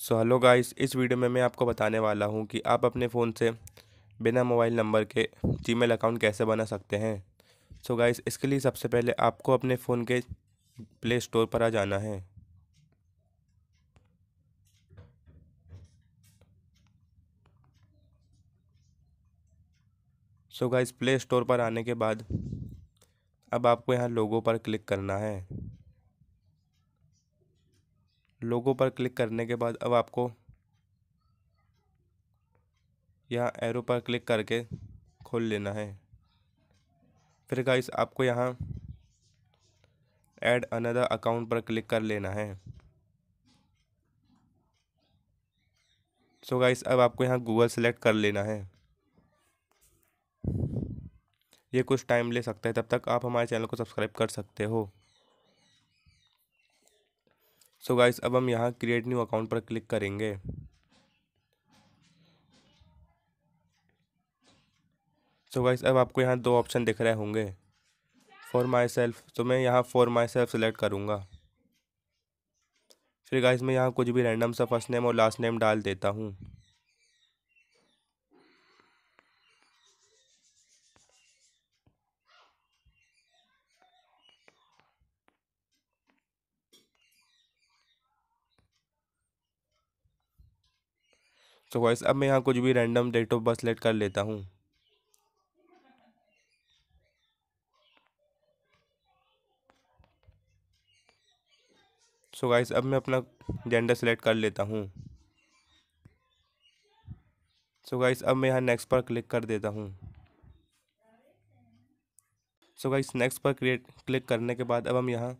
सो hello guys इस video में मैं आपको बताने वाला हूँ कि आप अपने फ़ोन से बिना मोबाइल नंबर के जीमेल अकाउंट कैसे बना सकते हैं सो so गाइस इसके लिए सबसे पहले आपको अपने फ़ोन के प्ले स्टोर पर आ जाना है सो गाइस प्ले स्टोर पर आने के बाद अब आपको यहाँ लोगों पर क्लिक करना है लोगों पर क्लिक करने के बाद अब आपको यहाँ एरो पर क्लिक करके खोल लेना है फिर गाइस आपको यहाँ ऐड अनदर अकाउंट पर क्लिक कर लेना है सो so गाइस अब आपको यहाँ गूगल सेलेक्ट कर लेना है ये कुछ टाइम ले सकता है तब तक आप हमारे चैनल को सब्सक्राइब कर सकते हो सो गाइस अब हम यहाँ क्रिएट न्यू अकाउंट पर क्लिक करेंगे सो so गाइस अब आपको यहाँ दो ऑप्शन दिख रहे होंगे फॉर माई सेल्फ तो मैं यहाँ फॉर माई सेल्फ सेलेक्ट करूँगा फिर गाइस मैं यहाँ कुछ भी रैंडम सा फर्स्ट नेम और लास्ट नेम डाल देता हूँ तो गाइस अब मैं यहाँ कुछ भी random date of birth select कर लेता हूँ सो so गाइस अब मैं अपना जेंडर सेलेक्ट कर लेता हूँ सो so गाइस अब मैं यहाँ नेक्स्ट पर क्लिक कर देता हूँ सो गाइस नेक्स्ट पर क्रिएट क्लिक करने के बाद अब हम यहाँ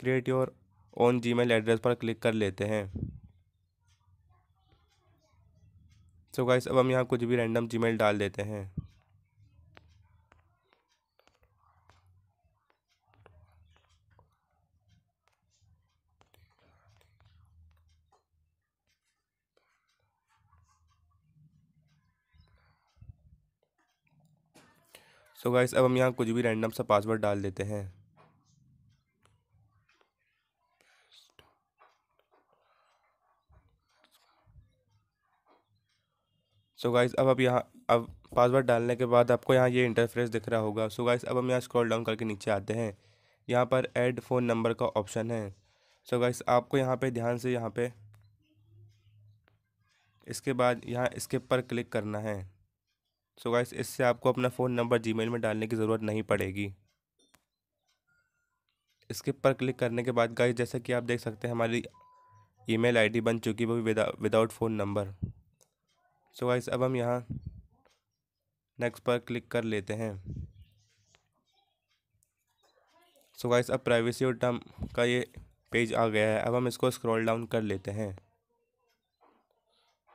create your own Gmail address पर क्लिक कर लेते हैं सो so गाइस अब हम यहाँ कुछ भी रैंडम जीमेल डाल देते हैं सो so गाइस अब हम यहाँ कुछ भी रैंडम सा पासवर्ड डाल देते हैं सो so गाइस अब अब यहाँ अब पासवर्ड डालने के बाद आपको यहाँ ये इंटरफेस दिख रहा होगा सो so गाइस अब हम यहाँ स्क्रॉल डाउन करके नीचे आते हैं यहाँ पर ऐड फ़ोन नंबर का ऑप्शन है सो so गाइस आपको यहाँ पे ध्यान से यहाँ पे इसके बाद यहाँ स्किप पर क्लिक करना है सो so गाइस इससे आपको अपना फ़ोन नंबर जी में डालने की ज़रूरत नहीं पड़ेगी स्किप पर क्लिक करने के बाद गाइस जैसा कि आप देख सकते हैं हमारी ईमेल आईडी बन चुकी है वो भी without phone number so so guys अब हम यहाँ नेक्स्ट पर क्लिक कर लेते हैं सो so गाइस अब प्राइवेसी और टर्म का ये पेज आ गया है अब हम इसको स्क्रॉल डाउन कर लेते हैं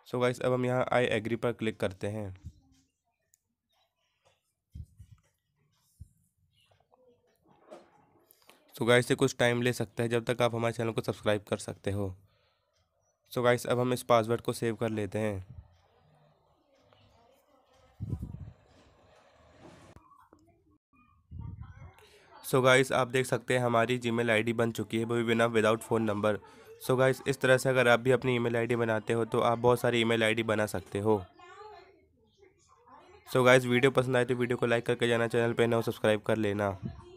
सो so गाइस अब हम यहाँ आई एग्री पर क्लिक करते हैं सो गाइस से कुछ टाइम ले सकता है जब तक आप हमारे चैनल को सब्सक्राइब कर सकते हो सो so गाइस अब हम इस पासवर्ड को सेव कर लेते हैं सो so गाइस आप देख सकते हैं हमारी जीमेल आईडी बन चुकी है वो बिना without phone number so guys इस तरह से अगर आप भी अपनी ईमेल आईडी बनाते हो तो आप बहुत सारी ईमेल आईडी बना सकते हो सो so गाइस वीडियो पसंद आए तो वीडियो को लाइक करके जाना चैनल पर नौ सब्सक्राइब कर लेना